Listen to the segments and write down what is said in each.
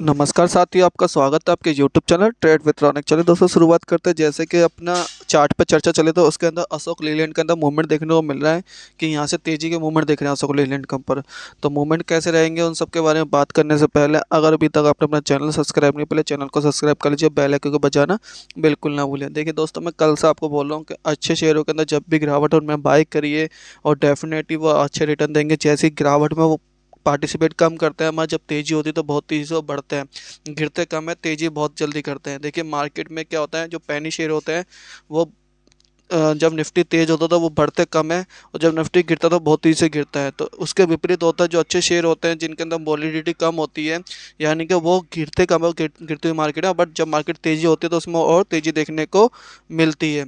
नमस्कार साथियों आपका स्वागत है आपके YouTube चैनल ट्रेड विथ्रॉनिक चले दोस्तों शुरुआत करते हैं जैसे कि अपना चार्ट पर चर्चा चले तो उसके अंदर अशोक लीलैंड के अंदर मूवमेंट देखने को मिल रहा है कि यहाँ से तेजी के मूवमेंट देख रहे हैं अशोक लीलैंड के ऊपर तो मूवमेंट कैसे रहेंगे उन सब के बारे में बात करने से पहले अगर अभी तक आपने अपना चैनल सब्सक्राइब नहीं पहले चैनल को सब्सक्राइब कर लीजिए बेलाइकन को बजाना बिल्कुल ना भूलें देखिए दोस्तों मैं कल से आपको बोल रहा हूँ कि अच्छे शेयरों के अंदर जब भी गिरावट हो उनमें बाइक करिए और डेफिनेटली वो अच्छे रिटर्न देंगे जैसी गिरावट में वो पार्टिसिपेट कम करते हैं हमारे जब तेज़ी होती है तो बहुत तेज़ी से बढ़ते हैं गिरते कम है तेज़ी बहुत जल्दी करते हैं देखिए मार्केट में क्या होता है जो पैनी शेयर होते हैं वो जब निफ्टी तेज़ होता था तो वो बढ़ते कम है और जब निफ्टी गिरता था तो बहुत तेज़ी से गिरता है तो उसके विपरीत होता है जो अच्छे शेयर होते हैं जिनके अंदर वॉलीडिटी कम होती है यानी कि वो गिरते कम है गिरती हुई मार्केट है बट जब मार्केट तेज़ी होती है तो उसमें और तेज़ी देखने को मिलती है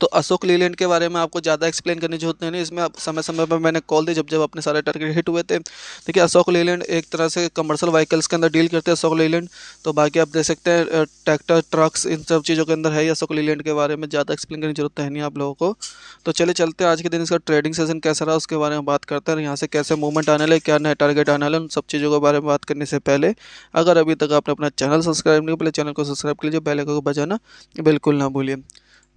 तो अशोक लीलैंड के बारे में आपको ज़्यादा एक्सप्लेन करने की जरूरत नहीं इसमें समय समय पर मैंने कॉल दी जब जब अपने सारे टारगेट हिट हुए थे देखिए अशोक लीलैंड एक तरह से कमर्शियल व्हीकल्स के अंदर डील करते हैं अशोक लीलैंड तो बाकी आप देख सकते हैं ट्रैक्टर ट्रक्स इन सब चीज़ों के अंदर है ही अशोक लीलैंड के बारे में ज़्यादा एक्सप्लेन करने की जरूरत है नहीं आप लोगों को तो चले चलते आज के दिन इसका ट्रेडिंग सेशन कैसा रहा उसके बारे में बात करते हैं यहाँ से कैसे मूवमेंट आने लगे क्या नया टारगेट आने लगे उन सब चीज़ों के बारे में बात करने से पहले अगर अभी तक आपने अपना चैनल सब्सक्राइब नहीं किया पहले चैनल को सब्सक्राइब कर लीजिए बेल को बजाना बिल्कुल ना भूलिए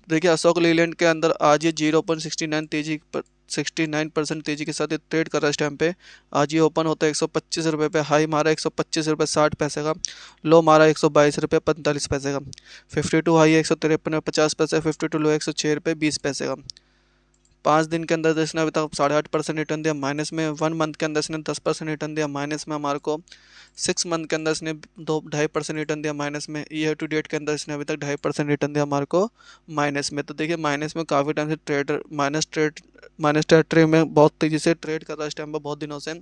देखिए अशोक लीलैंड के अंदर आज ये जीरो पॉइंट सिक्सटी नाइन तेजी पर सिक्सटी नाइन परसेंट तेजी के साथ ये ट्रेड कर रहा है इस टाइम पे आज ये ओपन होता है एक सौ पच्चीस रुपये पे हाई मारा एक सौ पच्चीस रुपये साठ पैसे का लो मारा एक सौ बाईस रुपये पैंतालीस पैसे का फिफ्टी टू हाई एक सौ तिरपन रुपये पचास पैसे फिफ्टी टू लो एक सौ छः रुपये बीस पैसे का पाँच दिन के अंदर जिसने तो अभी तक साढ़े आठ परसेंट रिटर्न दिया माइनस में वन मंथ के अंदर इसने दस परसेंट रिटर्न दिया माइनस में हमारे को सिक्स मंथ के अंदर इसने दो ढाई परसेंट रिटर्न दिया माइनस में ईयर टू डेट के अंदर इसने अभी तक ढाई परसेंट रिटर्न दिया हमारे को माइनस में तो देखिए माइनस में काफ़ी टाइम से trader minus trade minus trade में बहुत तेज़ी से ट्रेड कर रहा है इस टाइम पर बहुत दिनों से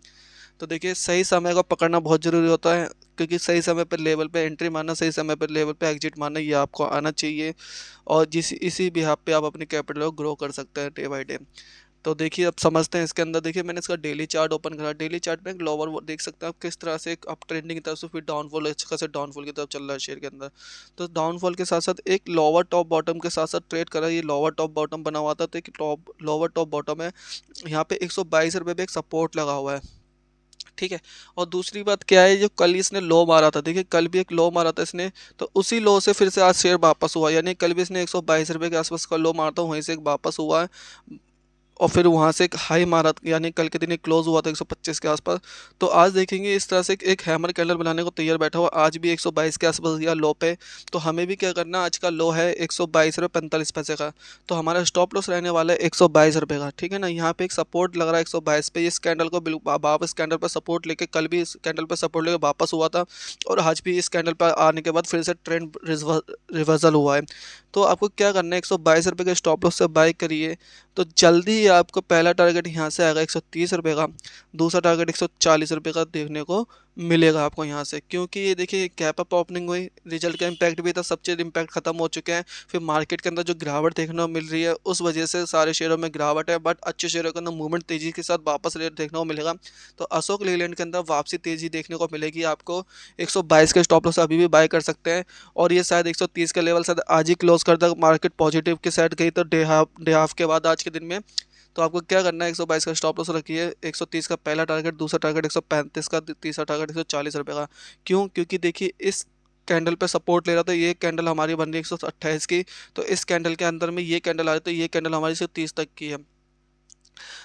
तो देखिए सही समय को पकड़ना बहुत ज़रूरी होता है क्योंकि सही समय पर लेवल पे एंट्री मारना सही समय पर लेवल पे एग्जिट मारना ये आपको आना चाहिए और जिस इसी बिहार पे आप अपने कैपिटल को ग्रो कर सकते हैं डे बाई डे तो देखिए अब समझते हैं इसके अंदर देखिए मैंने इसका डेली चार्ट ओपन करा डेली चार्ट में लोअर देख सकते हैं आप किस तरह से एक अप ट्रेंडिंग की तरफ से फिर डाउनफॉल अच्छे खासा डाउनफॉल की तरफ चल रहा है शेयर के अंदर तो डाउनफॉल के साथ साथ एक लोअर टॉप बॉटम के साथ साथ ट्रेड करा ये लोअर टॉप बॉटम बना हुआ था तो एक टॉप लोअर टॉप बॉटम है यहाँ पे एक सौ पे एक सपोर्ट लगा हुआ है ठीक है और दूसरी बात क्या है जो कल इसने लो मारा था देखिए कल भी एक लो मारा था इसने तो उसी लो से फिर से आज शेयर वापस हुआ यानी कल भी इसने एक सौ के आसपास का लो मारा था वहीं से एक वापस हुआ है और फिर वहाँ से एक हाई मारा यानी कल के दिन एक क्लोज़ हुआ था 125 के आसपास तो आज देखेंगे इस तरह से एक हैमर कैंडल बनाने को तैयार बैठा हुआ आज भी 122 के आसपास या लो पे तो हमें भी क्या करना आज का लो है एक सौ पैसे का तो हमारा स्टॉप लॉस रहने वाला है एक रुपए का ठीक है ना यहाँ पे एक सपोर्ट लग रहा है एक सौ पे इस कैंडल को वापस कैंडल पर सपोर्ट लेके कल भी इस कैंडल पर सपोर्ट लेके वापस हुआ था और आज भी इस कैंडल पर आने के बाद फिर से ट्रेंड रिवर्सल हुआ है तो आपको क्या करना है एक सौ बाईस रुपये के स्टॉप लॉस से बाई करिए तो जल्दी ही आपको पहला टारगेट यहाँ से आएगा एक सौ तीस रुपये का दूसरा टारगेट एक सौ चालीस रुपये का देखने को मिलेगा आपको यहाँ से क्योंकि ये देखिए कैप अप ओपनिंग हुई रिजल्ट का इम्पैक्ट भी था सब चीज़ इम्पैक्ट खत्म हो चुके हैं फिर मार्केट के अंदर जो गिरावट देखने को मिल रही है उस वजह से सारे शेयरों में गिरावट है बट अच्छे शेयरों के अंदर मूवमेंट तेज़ी के साथ वापस रेट देखने को मिलेगा तो अशोक लेलैंड के अंदर वापसी तेज़ी देखने को मिलेगी आपको एक सौ के स्टॉप लॉस अभी भी बाय कर सकते हैं और ये शायद एक सौ तीस का लेवल शायद आज ही क्लोज क्लोज कर दिया मार्केट पॉजिटिव के सेट गई तो डे हाफ डे हाफ के बाद आज के दिन में तो आपको क्या करना है बाईस का स्टॉप लॉस रखिए तीस का पहला टारगेट दूसरा टारगेट पैंतीस का तीसरा टारगेट एक सौ रुपये का क्यों क्योंकि देखिए इस कैंडल पे सपोर्ट ले रहा था ये कैंडल हमारी बन रही है एक की तो इस कैंडल के अंदर में ये कैंडल आ रही तो ये कैंडल हमारी सिर्फ तीस तक की है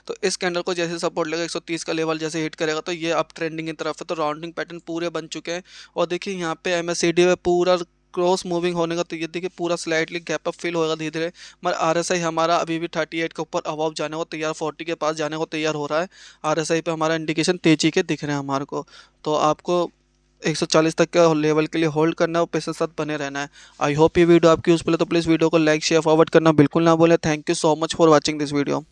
तो इस कैंडल को जैसे सपोर्ट लेगा 130 का लेवल जैसे हिट करेगा तो ये अप ट्रेंडिंग की तरफ है तो राउंडिंग पैटर्न पूरे बन चुके हैं और देखिए यहाँ पे एम एस पे पूरा क्रॉस मूविंग होने का तो ये देखिए पूरा स्लाइडली गैप अप फिल होगा धीरे धीरे मगर आर एस आई हमारा अभी भी थर्टी एट के ऊपर अबाव जाने को तैयार फोर्टी के पास जाने को तैयार हो रहा है आर एस आई पर हमारा इंडिकेशन तेजी के दिख रहे हैं हमारे को तो आपको 140 तक का लेवल के लिए होल्ड करना और पैसे साथ बने रहना है आई होप ये वीडियो आपकी यूज़फुल है तो प्लीज़ वीडियो को लाइक शेयर फॉरवर्ड करना बिल्कुल ना बोले thank you so much for watching this video